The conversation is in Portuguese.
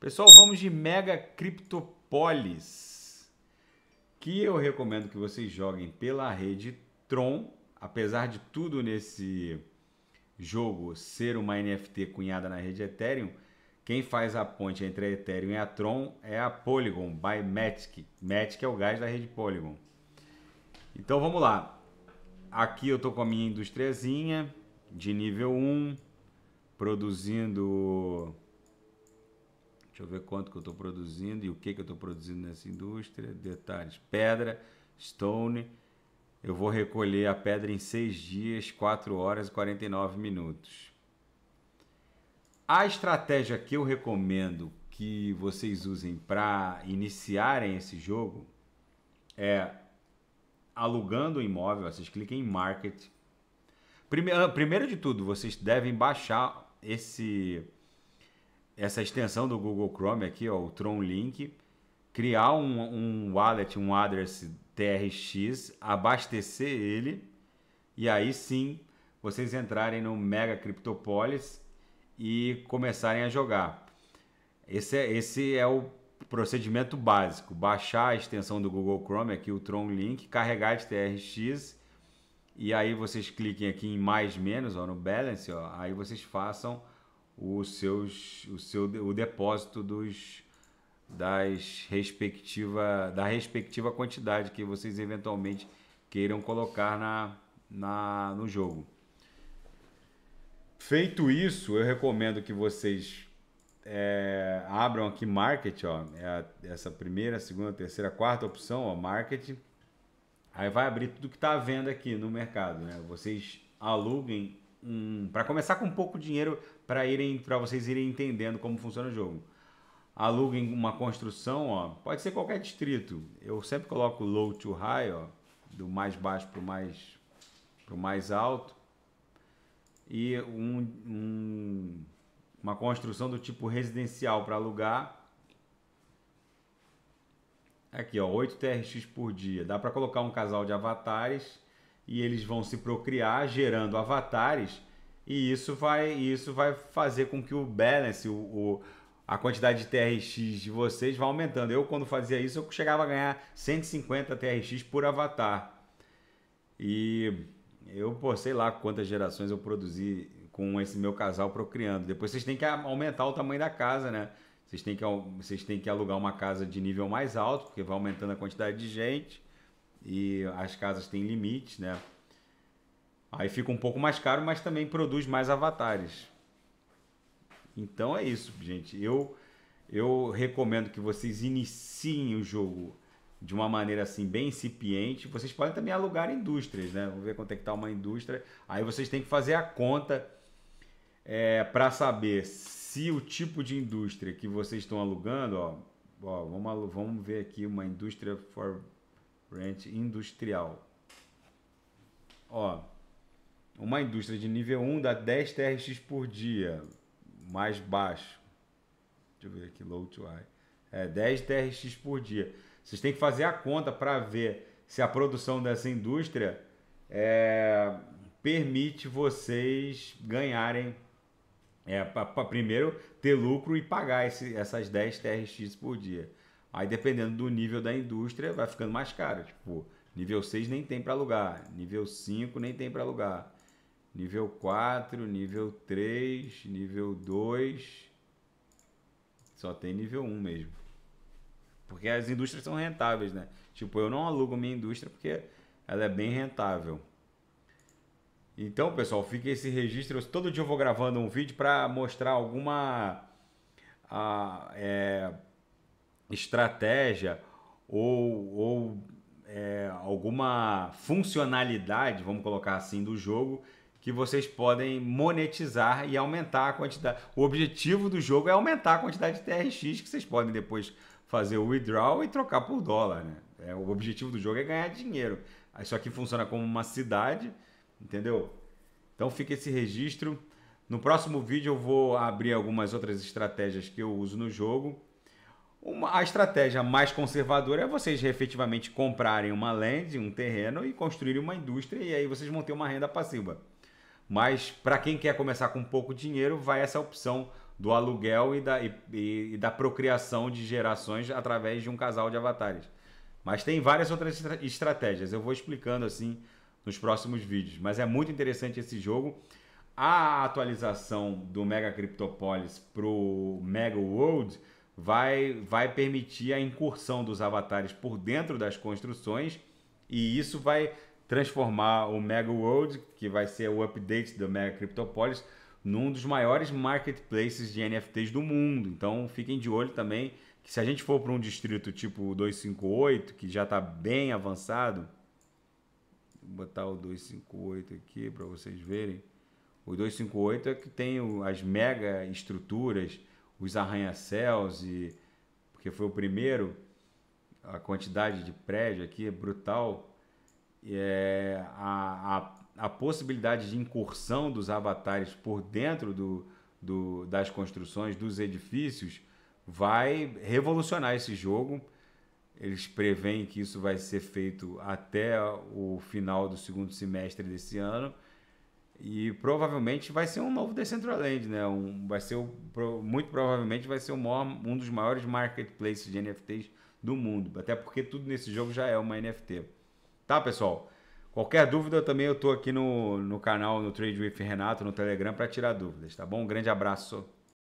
Pessoal, vamos de Mega Cryptopolis, que eu recomendo que vocês joguem pela rede Tron. Apesar de tudo nesse jogo ser uma NFT cunhada na rede Ethereum, quem faz a ponte entre a Ethereum e a Tron é a Polygon by Matic. Matic é o gás da rede Polygon. Então vamos lá. Aqui eu tô com a minha indústriazinha de nível 1, produzindo Deixa eu ver quanto que eu estou produzindo e o que, que eu estou produzindo nessa indústria. Detalhes: pedra, stone. Eu vou recolher a pedra em 6 dias, 4 horas e 49 minutos. A estratégia que eu recomendo que vocês usem para iniciarem esse jogo é alugando o imóvel. Vocês cliquem em Market. Primeiro, ah, primeiro de tudo, vocês devem baixar esse essa extensão do Google Chrome aqui, ó, o Tron Link, criar um, um wallet, um address TRX, abastecer ele e aí sim vocês entrarem no Mega Cryptopolis e começarem a jogar. Esse é, esse é o procedimento básico: baixar a extensão do Google Chrome, aqui o Tron Link, carregar de TRX e aí vocês cliquem aqui em mais menos, ó, no balance, ó, aí vocês façam os seus, o seu o depósito dos das respectiva da respectiva quantidade que vocês eventualmente queiram colocar na, na no jogo. Feito isso, eu recomendo que vocês é, abram aqui Market, ó, é a, essa primeira, segunda, terceira, quarta opção, ó, Market. Aí vai abrir tudo que está à venda aqui no mercado, né? Vocês aluguem um para começar com pouco dinheiro para irem para vocês irem entendendo como funciona o jogo. Aluguem uma construção, ó, pode ser qualquer distrito. Eu sempre coloco low to high, ó, do mais baixo para o mais mais alto. E um, um, uma construção do tipo residencial para alugar. Aqui, ó, 8 TRX por dia. Dá para colocar um casal de avatares e eles vão se procriar gerando avatares e isso vai isso vai fazer com que o balance o, o a quantidade de TRX de vocês vai aumentando. Eu quando fazia isso eu chegava a ganhar 150 TRX por avatar. E eu, pô, sei lá quantas gerações eu produzi com esse meu casal procriando. Depois vocês têm que aumentar o tamanho da casa, né? Vocês têm que, vocês têm que alugar uma casa de nível mais alto, porque vai aumentando a quantidade de gente e as casas têm limite, né? Aí fica um pouco mais caro, mas também produz mais avatares. Então é isso, gente. Eu eu recomendo que vocês iniciem o jogo de uma maneira assim bem incipiente. Vocês podem também alugar indústrias, né? Vamos ver quanto é que tá uma indústria. Aí vocês têm que fazer a conta é, para saber se o tipo de indústria que vocês estão alugando, ó, ó vamos, vamos ver aqui uma indústria for Ranch industrial. Ó, uma indústria de nível 1 dá 10 TRX por dia, mais baixo. Deixa eu ver aqui, low to high. É, 10 TRX por dia. Vocês têm que fazer a conta para ver se a produção dessa indústria é, permite vocês ganharem. É, pra, pra primeiro, ter lucro e pagar esse, essas 10 TRX por dia. Aí dependendo do nível da indústria, vai ficando mais caro. Tipo, nível 6 nem tem para alugar, nível 5 nem tem para alugar. Nível 4, nível 3, nível 2. Só tem nível 1 mesmo. Porque as indústrias são rentáveis, né? Tipo, eu não alugo minha indústria porque ela é bem rentável. Então, pessoal, fica esse registro. Todo dia eu vou gravando um vídeo para mostrar alguma. A, ah, é, estratégia ou, ou é, alguma funcionalidade, vamos colocar assim, do jogo que vocês podem monetizar e aumentar a quantidade. O objetivo do jogo é aumentar a quantidade de TRX que vocês podem depois fazer o withdraw e trocar por dólar, né? É, o objetivo do jogo é ganhar dinheiro. Isso aqui funciona como uma cidade, entendeu? Então fica esse registro. No próximo vídeo eu vou abrir algumas outras estratégias que eu uso no jogo uma, a estratégia mais conservadora é vocês efetivamente comprarem uma land, um terreno e construírem uma indústria e aí vocês vão ter uma renda passiva. Mas para quem quer começar com pouco dinheiro, vai essa opção do aluguel e da, e, e, e da procriação de gerações através de um casal de avatares. Mas tem várias outras estra estratégias. Eu vou explicando assim nos próximos vídeos. Mas é muito interessante esse jogo. A atualização do Mega Cryptopolis pro Mega World vai, vai permitir a incursão dos avatares por dentro das construções e isso vai transformar o Mega World, que vai ser o update do Mega Cryptopolis, num dos maiores marketplaces de NFTs do mundo. Então fiquem de olho também que se a gente for para um distrito tipo 258, que já está bem avançado, vou botar o 258 aqui para vocês verem. O 258 é que tem as mega estruturas, os arranha-céus e porque foi o primeiro, a quantidade de prédio aqui é brutal. É, a, a, a possibilidade de incursão dos avatares por dentro do, do, das construções, dos edifícios, vai revolucionar esse jogo. Eles preveem que isso vai ser feito até o final do segundo semestre desse ano e provavelmente vai ser um novo Decentraland, né? Um, vai ser o, muito provavelmente vai ser maior, um dos maiores marketplaces de NFTs do mundo, até porque tudo nesse jogo já é uma NFT. Tá, pessoal? Qualquer dúvida também eu tô aqui no, no canal no Trade with Renato no Telegram para tirar dúvidas, tá bom? Um grande abraço.